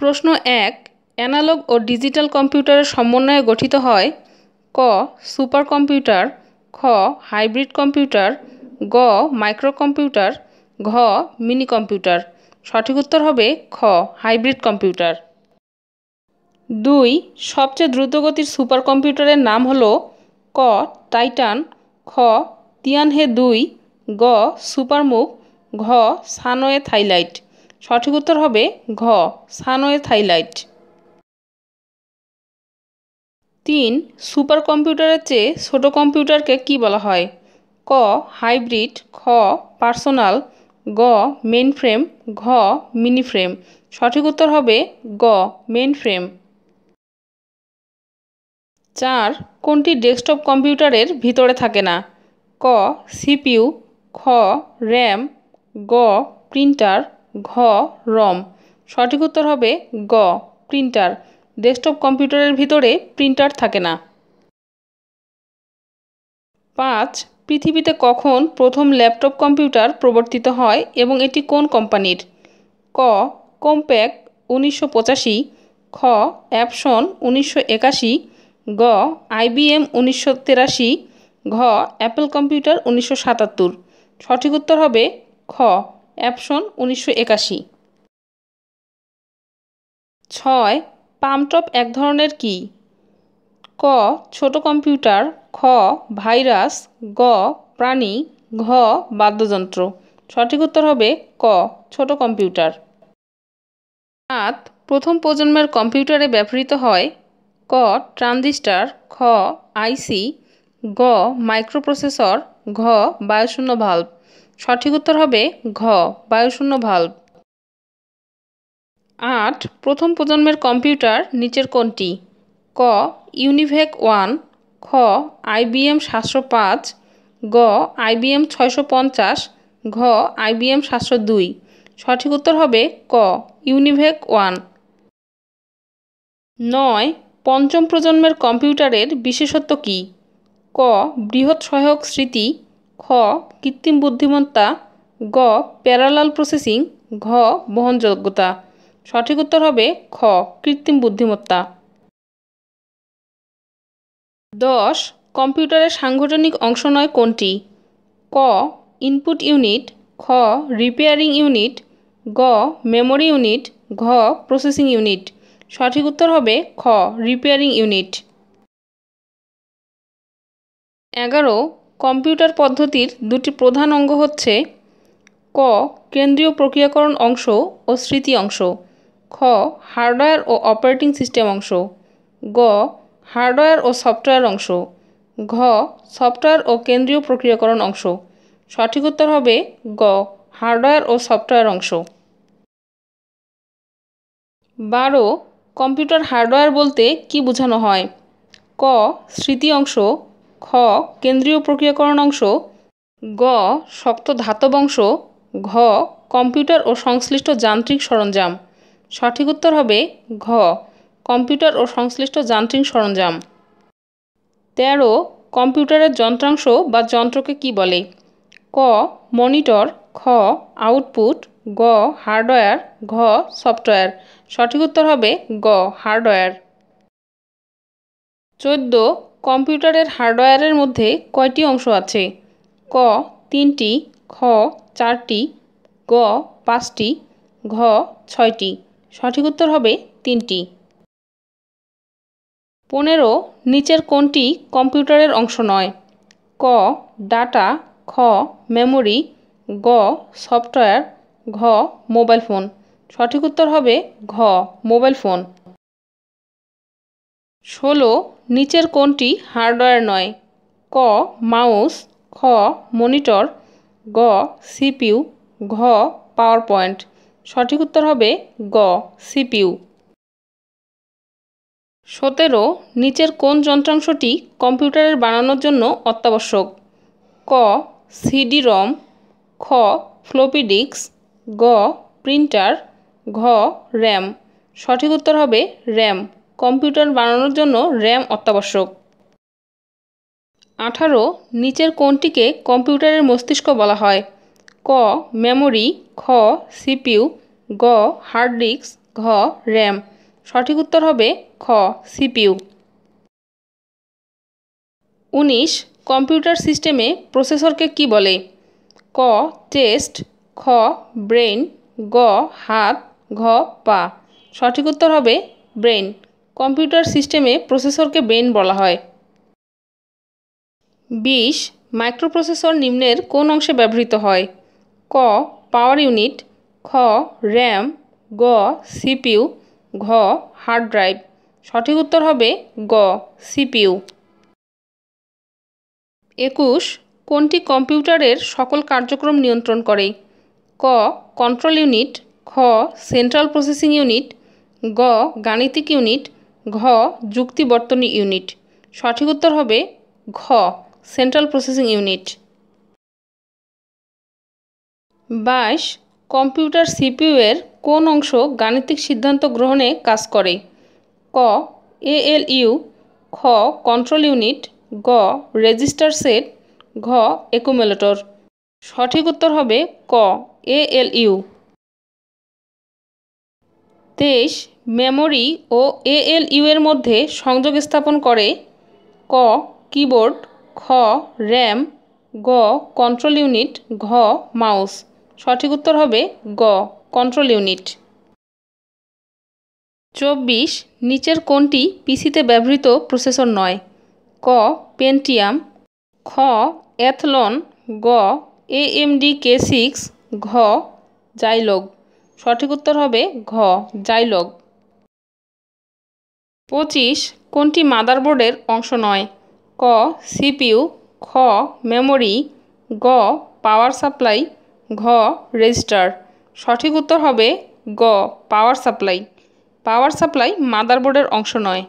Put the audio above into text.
প্রশ্ন এক অ্যানালগ ও ডিজিটাল কম্পিউটারের সমন্বয়ে গঠিত হয় ক সুপার কম্পিউটার খ হাইব্রিড কম্পিউটার গ মাইক্রো কম্পিউটার ঘ মিনি কম্পিউটার সঠিক উত্তর হবে খ হাইব্রিড কম্পিউটার দুই সবচেয়ে দ্রুতগতির সুপার কম্পিউটারের নাম হল ক টাইটান খ তিয়ানহে দুই গ সুপারমুখ ঘ সানোয়ে থাইলাইট সঠিক উত্তর হবে ঘ সানোয়ে থাইলাইট তিন সুপার কম্পিউটারের চেয়ে ছোট কম্পিউটারকে কি বলা হয় ক হাইব্রিড খ পার্সোনাল গ মেন ফ্রেম ঘ মিনি ফ্রেম সঠিক উত্তর হবে গ মেন ফ্রেম চার কোনটি ডেস্কটপ কম্পিউটারের ভিতরে থাকে না ক সিপিউ খ র্যাম গ প্রিন্টার ঘ রম সঠিক উত্তর হবে গ প্রিন্টার ডেস্কটপ কম্পিউটারের ভিতরে প্রিন্টার থাকে না পাঁচ পৃথিবীতে কখন প্রথম ল্যাপটপ কম্পিউটার প্রবর্তিত হয় এবং এটি কোন কোম্পানির ক কম্প্যাক উনিশশো পঁচাশি খ অ্যাপসন উনিশশো একাশি গ আইবিএম উনিশশো তেরাশি ঘ অ্যাপেল কম্পিউটার উনিশশো সাতাত্তর সঠিক উত্তর হবে খ অ্যাপশন উনিশশো একাশি ছয় পামটপ এক ধরনের কি ক ছোট কম্পিউটার খ ভাইরাস গ প্রাণী ঘ বাদ্যযন্ত্র সঠিক উত্তর হবে ক ছোট কম্পিউটার সাত প্রথম প্রজন্মের কম্পিউটারে ব্যবহৃত হয় ক ট্রানজিস্টার খ আইসি গ মাইক্রোপ্রসেসর ঘ বায়ুশূন্য ভাল্ব সঠিক উত্তর হবে ঘ বায়ুশূন্য ভাল্ব আট প্রথম প্রজন্মের কম্পিউটার নিচের কোনটি ক ইউনিভেক ওয়ান খ আইবিএম সাতশো পাঁচ গ আইবিএম ছয়শো পঞ্চাশ ঘ আইবিএম সাতশো দুই সঠিক উত্তর হবে ক ইউনিভেক ওয়ান নয় পঞ্চম প্রজন্মের কম্পিউটারের বিশেষত্ব কী ক বৃহৎ সহায়ক স্মৃতি খ কৃত্রিম বুদ্ধিমত্তা গ প্যারালাল প্রসেসিং ঘ বহনযোগ্যতা সঠিক উত্তর হবে খ কৃত্রিম বুদ্ধিমত্তা দশ কম্পিউটারের সাংগঠনিক অংশ নয় কোনটি ক ইনপুট ইউনিট খ রিপেয়ারিং ইউনিট গ মেমোরি ইউনিট ঘ প্রসেসিং ইউনিট সঠিক উত্তর হবে খ রিপেয়ারিং ইউনিট এগারো কম্পিউটার পদ্ধতির দুটি প্রধান অঙ্গ হচ্ছে ক কেন্দ্রীয় প্রক্রিয়াকরণ অংশ ও স্মৃতি অংশ খ হার্ডওয়্যার ও অপারেটিং সিস্টেম অংশ গ হার্ডওয়্যার ও সফটওয়্যার অংশ ঘ সফটওয়্যার ও কেন্দ্রীয় প্রক্রিয়াকরণ অংশ সঠিক উত্তর হবে গ হার্ডওয়্যার ও সফটওয়্যার অংশ বারো কম্পিউটার হার্ডওয়্যার বলতে কি বোঝানো হয় ক স্মৃতি অংশ খ কেন্দ্রীয় প্রক্রিয়াকরণ অংশ গ শক্ত ধাতব অংশ ঘ কম্পিউটার ও সংশ্লিষ্ট যান্ত্রিক সরঞ্জাম সঠিক উত্তর হবে ঘ কম্পিউটার ও সংশ্লিষ্ট যান্ত্রিক সরঞ্জাম তেরো কম্পিউটারের যন্ত্রাংশ বা যন্ত্রকে কি বলে ক মনিটর খ আউটপুট গ হার্ডওয়্যার ঘ সফটওয়্যার সঠিক উত্তর হবে গ হার্ডওয়্যার চোদ্দ কম্পিউটারের হার্ডওয়্যারের মধ্যে কয়টি অংশ আছে ক তিনটি খ চারটি গ পাঁচটি ঘ ছয়টি সঠিক উত্তর হবে তিনটি পনেরো নিচের কোনটি কম্পিউটারের অংশ নয় ক ডাটা খ মেমোরি গ সফটওয়্যার ঘ মোবাইল ফোন সঠিক উত্তর হবে ঘ মোবাইল ফোন ষোলো নিচের কোনটি হার্ডওয়্যার নয় ক মাউস খ মনিটর গ সিপিউ ঘ পাওয়ার পয়েন্ট সঠিক উত্তর হবে গ সিপিউ সতেরো নিচের কোন যন্ত্রাংশটি কম্পিউটারের বানানোর জন্য অত্যাবশ্যক ক সিডি রম খ ফ্লোপিডিক্স ডিস্ক গ প্রিন্টার ঘ র্যাম সঠিক উত্তর হবে র্যাম কম্পিউটার বানানোর জন্য র্যাম অত্যাবশ্যক আঠারো নিচের কোনটিকে কম্পিউটারের মস্তিষ্ক বলা হয় ক মেমোরি খ সিপিউ গ হার্ড ডিস্ক ঘ র্যাম সঠিক উত্তর হবে খ সিপিউ উনিশ কম্পিউটার সিস্টেমে প্রসেসরকে কি বলে ক চেস্ট খ ব্রেন গ হাত ঘ পা সঠিক উত্তর হবে ব্রেন কম্পিউটার সিস্টেমে প্রসেসরকে ব্রেন বলা হয় বিশ মাইক্রোপ্রসেসর নিম্নের কোন অংশে ব্যবহৃত হয় ক পাওয়ার ইউনিট খ র্যাম গ সিপিউ ঘ হার্ড ড্রাইভ সঠিক উত্তর হবে গ সিপিউ একুশ কোনটি কম্পিউটারের সকল কার্যক্রম নিয়ন্ত্রণ করে ক কন্ট্রোল ইউনিট খ সেন্ট্রাল প্রসেসিং ইউনিট গ গাণিতিক ইউনিট ঘ যুক্তি বর্তনী ইউনিট সঠিক উত্তর হবে ঘ সেন্ট্রাল প্রসেসিং ইউনিট বাইশ কম্পিউটার সিপিউ এর কোন অংশ গাণিতিক সিদ্ধান্ত গ্রহণে কাজ করে ক ইউ খ কন্ট্রোল ইউনিট গ রেজিস্টার সেট ঘ একুমুলেটর সঠিক উত্তর হবে ক ইউ তেইশ মেমোরি ও এএলইউ এর মধ্যে সংযোগ স্থাপন করে ক কিবোর্ড খ র্যাম গ কন্ট্রোল ইউনিট ঘ মাউস সঠিক উত্তর হবে গ কন্ট্রোল ইউনিট চব্বিশ নিচের কোনটি পিসিতে ব্যবহৃত প্রসেসর নয় ক পেন্টিয়াম খ অ্যাথলন গ এএমডি কে সিক্স ঘ জাইলগ সঠিক উত্তর হবে ঘ জাইলগ পঁচিশ কোনটি মাদারবোর্ডের অংশ নয় ক সিপিউ খ মেমোরি গ পাওয়ার সাপ্লাই ঘ রেজিস্টার সঠিক উত্তর হবে গ পাওয়ার সাপ্লাই পাওয়ার সাপ্লাই মাদারবোর্ডের অংশ নয়